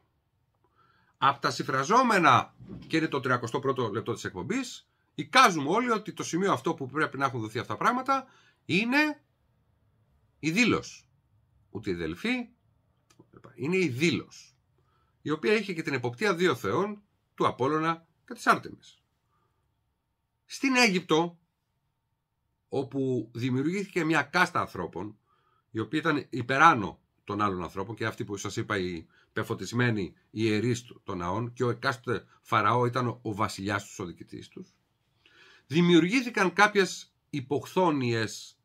Από τα συφραζόμενα και είναι το 31ο λεπτό της εκπομπής, εικάζουμε όλοι ότι το σημείο αυτό που πρέπει να έχουν δοθεί αυτά τα πράγματα είναι η δήλωση. Ούτε η δελφή, είναι η δήλωση. Η οποία είχε και την εποπτεία δύο θεών του Απόλλωνα και της Άρτεμις. Στην Αίγυπτο, όπου δημιουργήθηκε μια κάστα ανθρώπων, η οποία ήταν υπεράνω των άλλων ανθρώπων και αυτή που σας είπα οι πεφωτισμένη ιερείς των ναών και ο εκάστοτε φαραώ ήταν ο βασιλιάς τους, ο διοικητής τους, δημιουργήθηκαν κάποιες υποχθόνιες,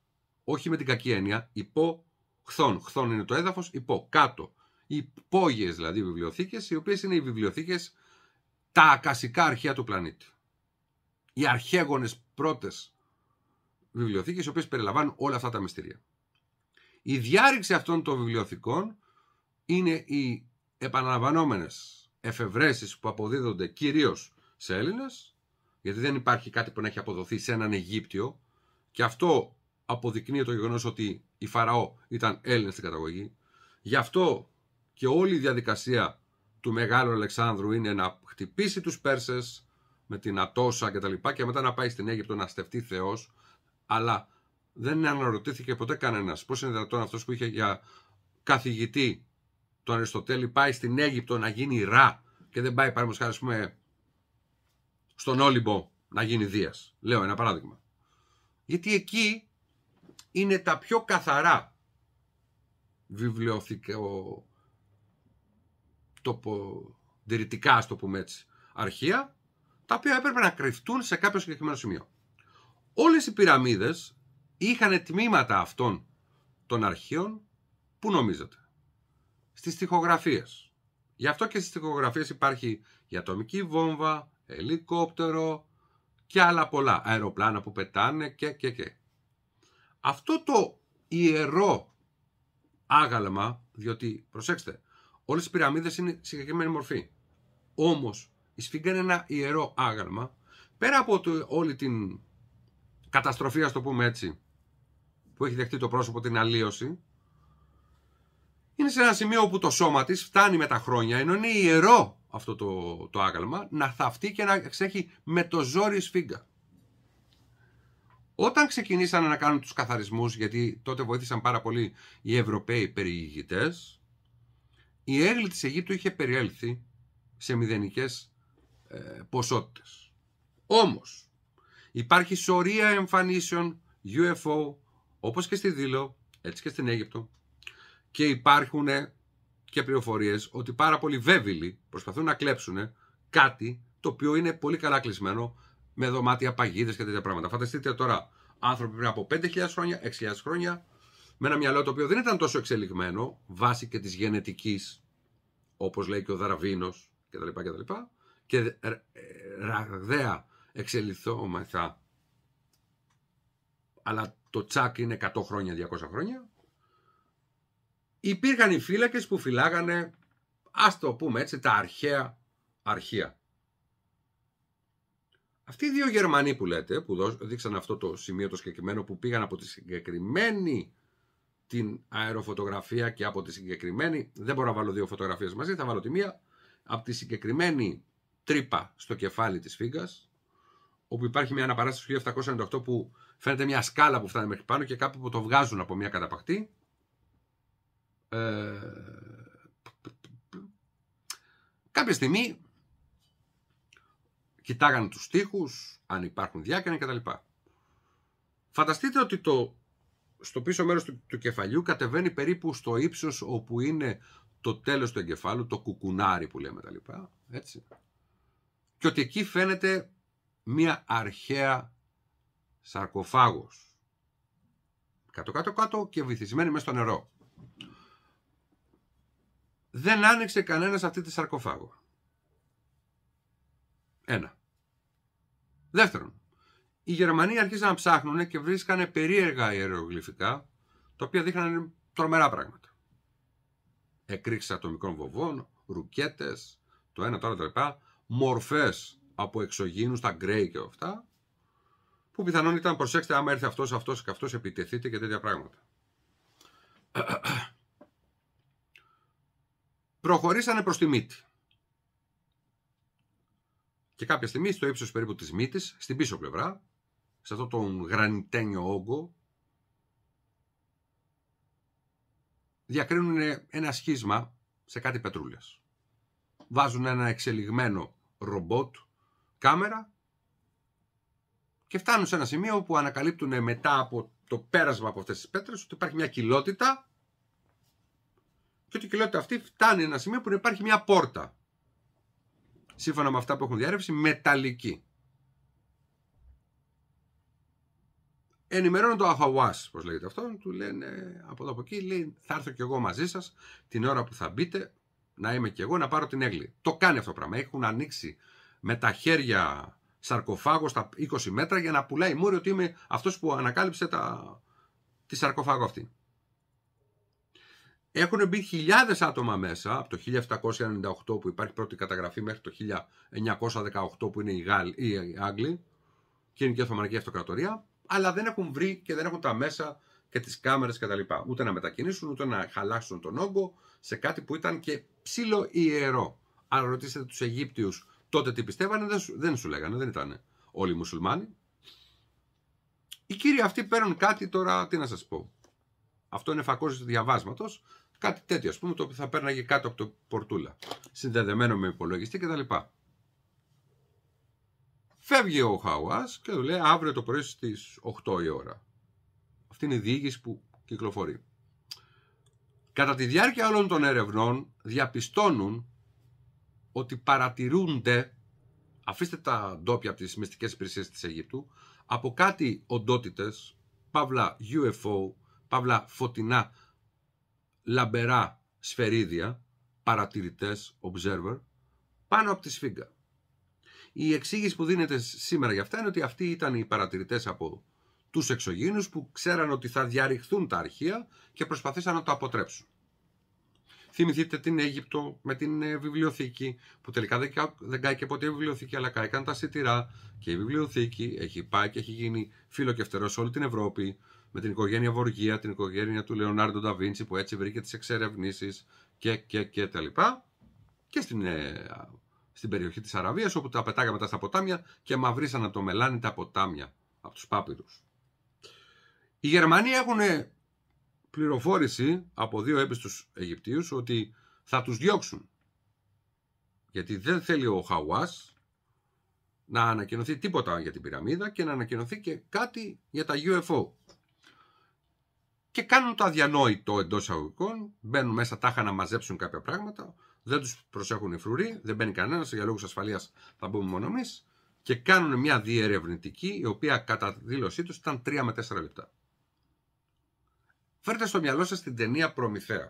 όχι με την κακή έννοια, υποχθόν, χθόν είναι το έδαφος, υπό, κάτω, υπόγειες δηλαδή βιβλιοθήκες, οι οποίες είναι οι βιβλιοθήκες τα ακασικά αρχεία του πλανήτη. Οι αρχαίγονες πρώτες βιβλιοθήκες, οι οποίες περιλαμβάνουν όλα αυτά τα μυστήρια. Η διάρρηξη αυτών των βιβλιοθηκών είναι οι επαναλαμβανόμενες εφευρέσεις που αποδίδονται κυρίως σε Έλληνες, γιατί δεν υπάρχει κάτι που να έχει αποδοθεί σε έναν Αιγύπτιο και αυτό αποδεικνύει το γεγονός ότι η Φαραώ ήταν Έλληνες στην καταγωγή. Γι' αυτό και όλη η διαδικασία του Μεγάλου Αλεξάνδρου είναι να χτυπήσει τους Πέρσες με την Ατόσα και τα λοιπά και μετά να πάει στην Αίγυπτο να στεφτεί Θεός αλλά δεν αναρωτήθηκε ποτέ κανένας πώς είναι δυνατόν αυτός που είχε για καθηγητή τον Αριστοτέλη πάει στην Αίγυπτο να γίνει Ρα και δεν πάει παραδείγματος πούμε στον Όλυμπο να γίνει Δίας λέω ένα παράδειγμα γιατί εκεί είναι τα πιο καθαρά βιβλιοθηκο τοποδηρητικά, ας το πούμε έτσι, αρχεία, τα οποία έπρεπε να κρυφτούν σε κάποιο συγκεκριμένο σημείο. Όλες οι πυραμίδες είχαν τμήματα αυτών των αρχείων που νομίζετε. Στις τοιχογραφίε. Γι' αυτό και στις τοιχογραφίε υπάρχει η ατομική βόμβα, ελικόπτερο και άλλα πολλά. Αεροπλάνα που πετάνε και και και. Αυτό το ιερό άγαλμα, διότι προσέξτε, Όλες οι πυραμίδες είναι συγκεκριμένη μορφή. Όμως η σφίγγα είναι ένα ιερό άγαλμα. Πέρα από το, όλη την καταστροφή, ας το πούμε έτσι, που έχει δεχτεί το πρόσωπο την αλλίωση, είναι σε ένα σημείο όπου το σώμα της φτάνει με τα χρόνια, ενώ είναι ιερό αυτό το, το άγαλμα, να θαυτεί και να ξέχει με το ζόρι σφίγγα. Όταν ξεκινήσαν να κάνουν τους καθαρισμούς, γιατί τότε βοήθησαν πάρα πολύ οι Ευρωπαίοι περιηγητές, η έγκλη της Αιγύπτου είχε περιέλθει σε μηδενικές ε, ποσότητες. Όμως, υπάρχει σωρία εμφανίσεων UFO, όπως και στη Δήλο, έτσι και στην Αίγυπτο, και υπάρχουν ε, και πληροφορίες ότι πάρα πολλοί βέβηλοι προσπαθούν να κλέψουν ε, κάτι το οποίο είναι πολύ καλά κλεισμένο με δωμάτια παγίδες και τέτοια πράγματα. Φανταστείτε τώρα άνθρωποι πριν από 5.000 χρόνια, 6.000 χρόνια, με ένα μυαλό το οποίο δεν ήταν τόσο εξελιγμένο, βάσει και της γενετικής όπως λέει και ο και τα λοιπά Και ε, ε, ραγδαία εξελιθόμεθα. Αλλά το τσάκ είναι 100 χρόνια, 200 χρόνια. Υπήρχαν οι φύλακες που φυλάγανε, ας το πούμε έτσι, τα αρχαία αρχεία. Αυτοί οι δύο Γερμανοί που λέτε, που δείξαν αυτό το σημείο το συγκεκριμένο, που πήγαν από τη συγκεκριμένη την αεροφωτογραφία και από τη συγκεκριμένη. Δεν μπορώ να βάλω δύο φωτογραφίες μαζί, θα βάλω τη μία. Από τη συγκεκριμένη τρύπα στο κεφάλι της φίγκας, όπου υπάρχει μια αναπαράσταση του 1798 που φαίνεται μια σκάλα που φτάνει μέχρι πάνω και κάπου που το βγάζουν από μια καταπακτή. Ε... Κάποια στιγμή κοιτάγανε τους στίχους, αν υπάρχουν διάκαινα κτλ. Φανταστείτε ότι το στο πίσω μέρος του, κεφαλιού κατεβαίνει περίπου στο ύψος όπου είναι το τέλος του εγκεφάλου, το κουκουνάρι που λέμε τα λοιπά, έτσι. Και ότι εκεί φαίνεται μία αρχαία σαρκοφάγος. Κάτω-κάτω-κάτω και βυθισμένη μέσα στο νερό. Δεν άνοιξε κανένας αυτή τη σαρκοφάγο. Ένα. Δεύτερον, οι Γερμανοί αρχίσαν να ψάχνουν και βρίσκανε περίεργα ιερογλυφικά, τα οποία δείχνανε τρομερά πράγματα. Εκρήξεις ατομικών βοβών, ρουκέτες, το ένα τώρα άλλο Μορφές από εξωγήινους, τα γκρέι και αυτά, που πιθανόν ήταν προσέξτε άμα έρθει αυτός, αυτός και αυτός επιτεθείτε και τέτοια πράγματα. Προχωρήσανε προς τη μύτη. Και κάποια στιγμή στο ύψος περίπου της μύτης, στην πίσω πλευρά, σε αυτόν τον γρανιτένιο όγκο διακρίνουν ένα σχίσμα σε κάτι πετρούλες. Βάζουν ένα εξελιγμένο ρομπότ κάμερα και φτάνουν σε ένα σημείο που ανακαλύπτουν μετά από το πέρασμα από αυτές τις πέτρες ότι υπάρχει μια κοιλότητα και ότι η κοιλότητα αυτή φτάνει σε ένα σημείο που υπάρχει μια πόρτα σύμφωνα με αυτά που έχουν διάρρευση μεταλλική. Ενημερώνουν το Αχαουά, πώς λέγεται αυτό, του λένε από εδώ από εκεί, λέει θα έρθω κι εγώ μαζί σας την ώρα που θα μπείτε, να είμαι κι εγώ να πάρω την έγκλη. Το κάνει αυτό το πράγμα. Έχουν ανοίξει με τα χέρια σαρκοφάγο στα 20 μέτρα για να πουλάει μόρι ότι είμαι αυτός που ανακάλυψε τα... τη σαρκοφάγο αυτή. Έχουν μπει χιλιάδες άτομα μέσα από το 1798 που υπάρχει πρώτη καταγραφή μέχρι το 1918 που είναι οι, Γάλλοι, Άγγλοι και είναι και η Οθωμανική Αυτοκρατορία αλλά δεν έχουν βρει και δεν έχουν τα μέσα και τις κάμερες κτλ. Ούτε να μετακινήσουν, ούτε να χαλάσουν τον όγκο σε κάτι που ήταν και ψήλο ιερό. Αν ρωτήσετε τους Αιγύπτιους τότε τι πιστεύανε, δεν σου, δεν λέγανε, δεν ήταν όλοι οι μουσουλμάνοι. Οι κύριοι αυτοί παίρνουν κάτι τώρα, τι να σας πω. Αυτό είναι φακός διαβάσματος, κάτι τέτοιο ας πούμε, το οποίο θα παίρναγε κάτω από το πορτούλα, συνδεδεμένο με υπολογιστή κτλ. Φεύγει ο Χαουάς και του λέει αύριο το πρωί στις 8 η ώρα. Αυτή είναι η διοίκηση που κυκλοφορεί. Κατά τη διάρκεια όλων των ερευνών διαπιστώνουν ότι παρατηρούνται, αφήστε τα ντόπια από τις μυστικές υπηρεσίες της Αιγύπτου, από κάτι οντότητες, παύλα UFO, παύλα φωτεινά λαμπερά σφαιρίδια, παρατηρητές, observer, πάνω από τη σφίγγα. Η εξήγηση που δίνεται σήμερα για αυτά είναι ότι αυτοί ήταν οι παρατηρητές από τους εξωγήνους που ξέραν ότι θα διαρριχθούν τα αρχεία και προσπαθήσαν να το αποτρέψουν. Θυμηθείτε την Αίγυπτο με την ε, βιβλιοθήκη που τελικά δεν κάει ποτέ η βιβλιοθήκη αλλά κάηκαν τα σιτηρά και η βιβλιοθήκη έχει πάει και έχει γίνει φίλο και φτερό σε όλη την Ευρώπη με την οικογένεια Βοργία, την οικογένεια του Λεωνάρντο Νταβίντσι που έτσι βρήκε τις εξερευνήσεις και και και τα λοιπά και στην ε, στην περιοχή της Αραβίας όπου τα πετάγαμε μετά στα ποτάμια και μαυρίσαν από το μελάνι τα ποτάμια, από τους πάπυρους. Οι Γερμανοί έχουν πληροφόρηση από δύο έπιστους Αιγυπτίους ότι θα τους διώξουν. Γιατί δεν θέλει ο Χαουάς να ανακοινωθεί τίποτα για την πυραμίδα και να ανακοινωθεί και κάτι για τα UFO. Και κάνουν το αδιανόητο εντός αγωγικών, μπαίνουν μέσα τάχα να μαζέψουν κάποια πράγματα δεν τους προσέχουν οι φρουροί, δεν μπαίνει κανένας, για λόγους ασφαλείας θα μπούμε μόνο εμείς. Και κάνουν μια διερευνητική, η οποία κατά δήλωσή τους ήταν 3 με 4 λεπτά. Φέρτε στο μυαλό σας την ταινία Προμηθέας.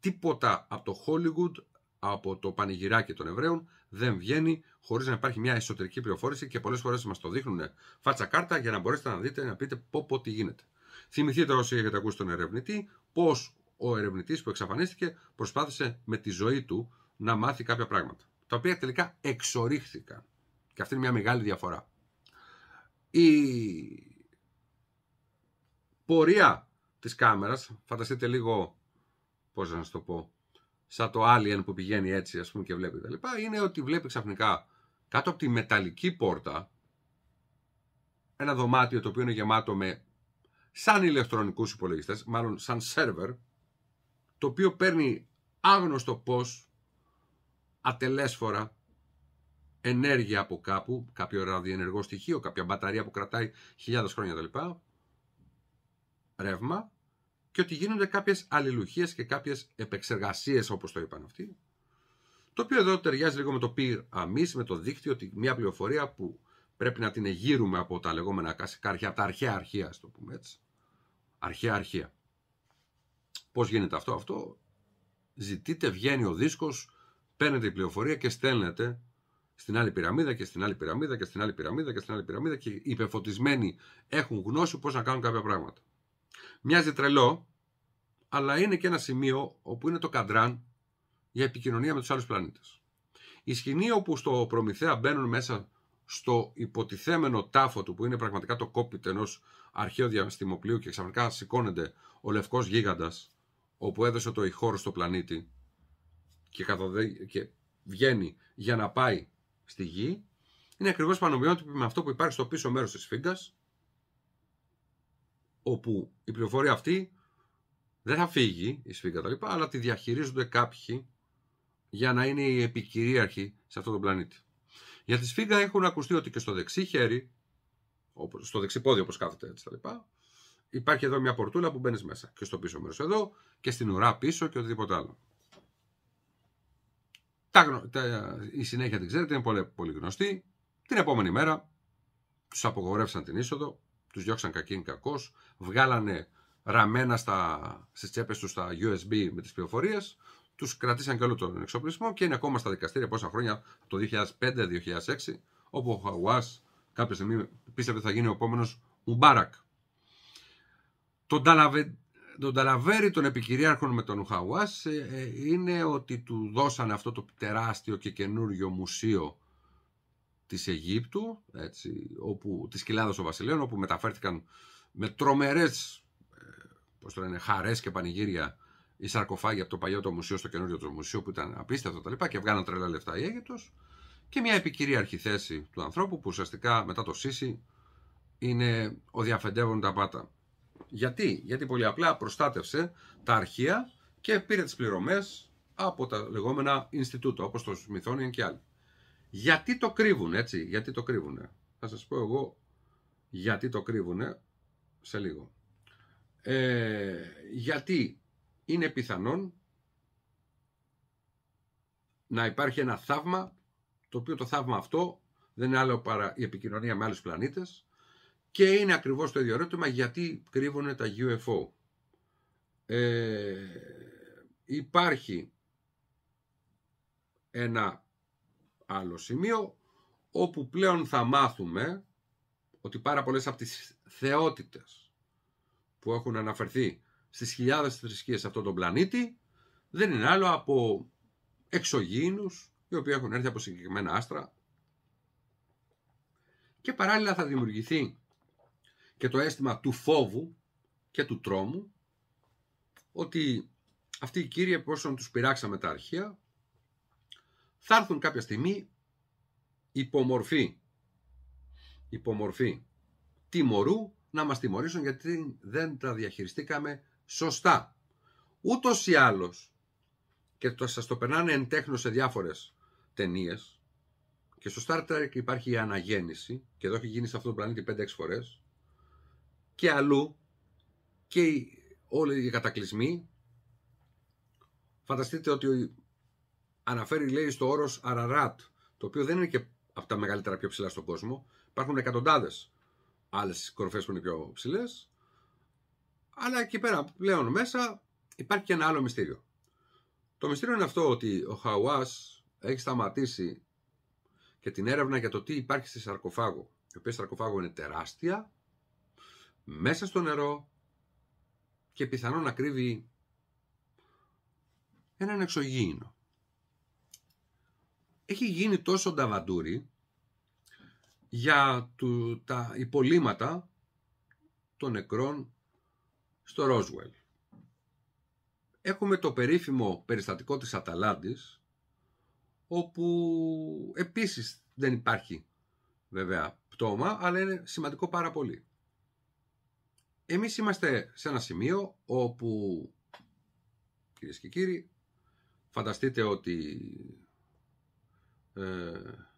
Τίποτα από το Hollywood, από το πανηγυράκι των Εβραίων, δεν βγαίνει χωρίς να υπάρχει μια εσωτερική πληροφόρηση και πολλές φορές μας το δείχνουν φάτσα κάρτα για να μπορέσετε να δείτε, να πείτε πω πω τι γίνεται. Θυμηθείτε όσοι έχετε ακούσει τον ερευνητή, πώς ο ερευνητής που εξαφανίστηκε προσπάθησε με τη ζωή του να μάθει κάποια πράγματα. Τα οποία τελικά εξορίχθηκαν. Και αυτή είναι μια μεγάλη διαφορά. Η πορεία της κάμερας, φανταστείτε λίγο, πώς να σας το πω, σαν το Alien που πηγαίνει έτσι ας πούμε και βλέπει τα λοιπά, είναι ότι βλέπει ξαφνικά κάτω από τη μεταλλική πόρτα ένα δωμάτιο το οποίο είναι γεμάτο με σαν ηλεκτρονικούς υπολογιστές, μάλλον σαν σερβερ, το οποίο παίρνει άγνωστο πώς, ατελέσφορα, ενέργεια από κάπου, κάποιο ραδιενεργό στοιχείο, κάποια μπαταρία που κρατάει χιλιάδες χρόνια κλπ. Ρεύμα και ότι γίνονται κάποιες αλληλουχίες και κάποιες επεξεργασίες όπως το είπαν αυτοί. Το οποίο εδώ ταιριάζει λίγο με το πυρ με το δίκτυο, ότι μια πληροφορία που πρέπει να την εγείρουμε από τα λεγόμενα τα αρχαία αρχεία, ας το πούμε έτσι. Αρχαία αρχεία. Πώς γίνεται αυτό, αυτό ζητείτε, βγαίνει ο δίσκος, παίρνετε η πληροφορία και στέλνετε στην άλλη πυραμίδα και στην άλλη πυραμίδα και στην άλλη πυραμίδα και στην άλλη πυραμίδα και οι υπεφωτισμένοι έχουν γνώση πώς να κάνουν κάποια πράγματα. Μοιάζει τρελό, αλλά είναι και ένα σημείο όπου είναι το καντράν για επικοινωνία με τους άλλους πλανήτες. Η σκηνή όπου στο Προμηθέα μπαίνουν μέσα στο υποτιθέμενο τάφο του που είναι πραγματικά το κόπιτ ενός αρχαίου διαστημοπλίου και ξαφνικά σηκώνεται ο λευκός γίγαντας όπου έδωσε το ηχόρο στο πλανήτη και, και βγαίνει για να πάει στη γη, είναι ακριβώς πανομοιότυπη με αυτό που υπάρχει στο πίσω μέρος της σφίγγας, όπου η πληροφορία αυτή δεν θα φύγει, η σφίγγα τα λοιπά, αλλά τη διαχειρίζονται κάποιοι για να είναι οι επικυρίαρχοι σε αυτό το πλανήτη. Για τη σφίγγα έχουν ακουστεί ότι και στο δεξί χέρι, στο δεξί πόδι όπως κάθεται έτσι τα λοιπά, υπάρχει εδώ μια πορτούλα που μπαίνεις μέσα. Και στο πίσω μέρος εδώ και στην ουρά πίσω και οτιδήποτε άλλο. Τα, τα, η συνέχεια την ξέρετε, είναι πολύ, πολύ γνωστή. Την επόμενη μέρα τους απογορεύσαν την είσοδο, τους διώξαν κακήν κακός, βγάλανε ραμμένα στις τσέπες τους τα USB με τις πληροφορίες, τους κρατήσαν και όλο τον εξοπλισμό και είναι ακόμα στα δικαστήρια πόσα χρόνια, το 2005-2006, όπου ο Χαουάς κάποια στιγμή πίστευε ότι θα γίνει ο επόμενος Ουμπάρακ τον, ταλαβε... τον ταλαβέρι των επικυρίαρχων με τον Ουχαουάς ε, ε, είναι ότι του δώσαν αυτό το τεράστιο και καινούριο μουσείο της Αιγύπτου, έτσι, όπου, της κοιλάδας των βασιλέων, όπου μεταφέρθηκαν με τρομερές ε, πώς το χαρές και πανηγύρια οι σαρκοφάγοι από το παλιό το μουσείο στο καινούριο το μουσείο που ήταν απίστευτο τα λοιπά και βγάλαν τρελά λεφτά η Αίγυπτος και μια επικυρίαρχη θέση του ανθρώπου που ουσιαστικά μετά το Σίσι είναι ο διαφεντεύων τα πάτα. Γιατί, Γιατί πολύ απλά προστάτευσε τα αρχεία και πήρε τις πληρωμές από τα λεγόμενα Ινστιτούτα, όπως το Smithsonian και άλλοι. Γιατί το κρύβουν, έτσι, γιατί το κρύβουν, Θα σας πω εγώ γιατί το κρύβουν σε λίγο. Ε, γιατί είναι πιθανόν να υπάρχει ένα θαύμα, το οποίο το θαύμα αυτό δεν είναι άλλο παρά η επικοινωνία με άλλους πλανήτες, και είναι ακριβώς το ίδιο ερώτημα γιατί κρύβουν τα UFO. Ε, υπάρχει ένα άλλο σημείο όπου πλέον θα μάθουμε ότι πάρα πολλές από τις θεότητες που έχουν αναφερθεί στις χιλιάδες θρησκείες σε αυτόν τον πλανήτη δεν είναι άλλο από εξωγήινους οι οποίοι έχουν έρθει από συγκεκριμένα άστρα και παράλληλα θα δημιουργηθεί και το αίσθημα του φόβου και του τρόμου ότι αυτοί οι κύριοι από τους πειράξαμε τα αρχεία θα έρθουν κάποια στιγμή υπομορφή υπομορφή τιμωρού να μας τιμωρήσουν γιατί δεν τα διαχειριστήκαμε σωστά. Ούτως ή άλλως και το, σας το περνάνε εν τέχνο σε διάφορες ταινίες. και στο Star Trek υπάρχει η αναγέννηση και εδώ έχει γίνει σε αυτόν τον πλανήτη 5-6 φορές και αλλού και όλοι οι κατακλυσμοί. Φανταστείτε ότι αναφέρει λέει στο όρος Αραράτ, το οποίο δεν είναι και από τα μεγαλύτερα πιο ψηλά στον κόσμο. Υπάρχουν εκατοντάδες άλλες κορφές που είναι πιο ψηλές. Αλλά εκεί πέρα πλέον μέσα υπάρχει και ένα άλλο μυστήριο. Το μυστήριο είναι αυτό ότι ο Χαουάς έχει σταματήσει και την έρευνα για το τι υπάρχει στη σαρκοφάγο. Η οποία σαρκοφάγο είναι τεράστια μέσα στο νερό και πιθανόν να κρύβει έναν εξωγήινο. Έχει γίνει τόσο νταβαντούρι για τα υπολείμματα των νεκρών στο Ρόσουελ. Έχουμε το περίφημο περιστατικό της Αταλάντης, όπου επίσης δεν υπάρχει βέβαια πτώμα, αλλά είναι σημαντικό πάρα πολύ. Εμείς είμαστε σε ένα σημείο όπου, κυρίες και κύριοι, φανταστείτε ότι ε,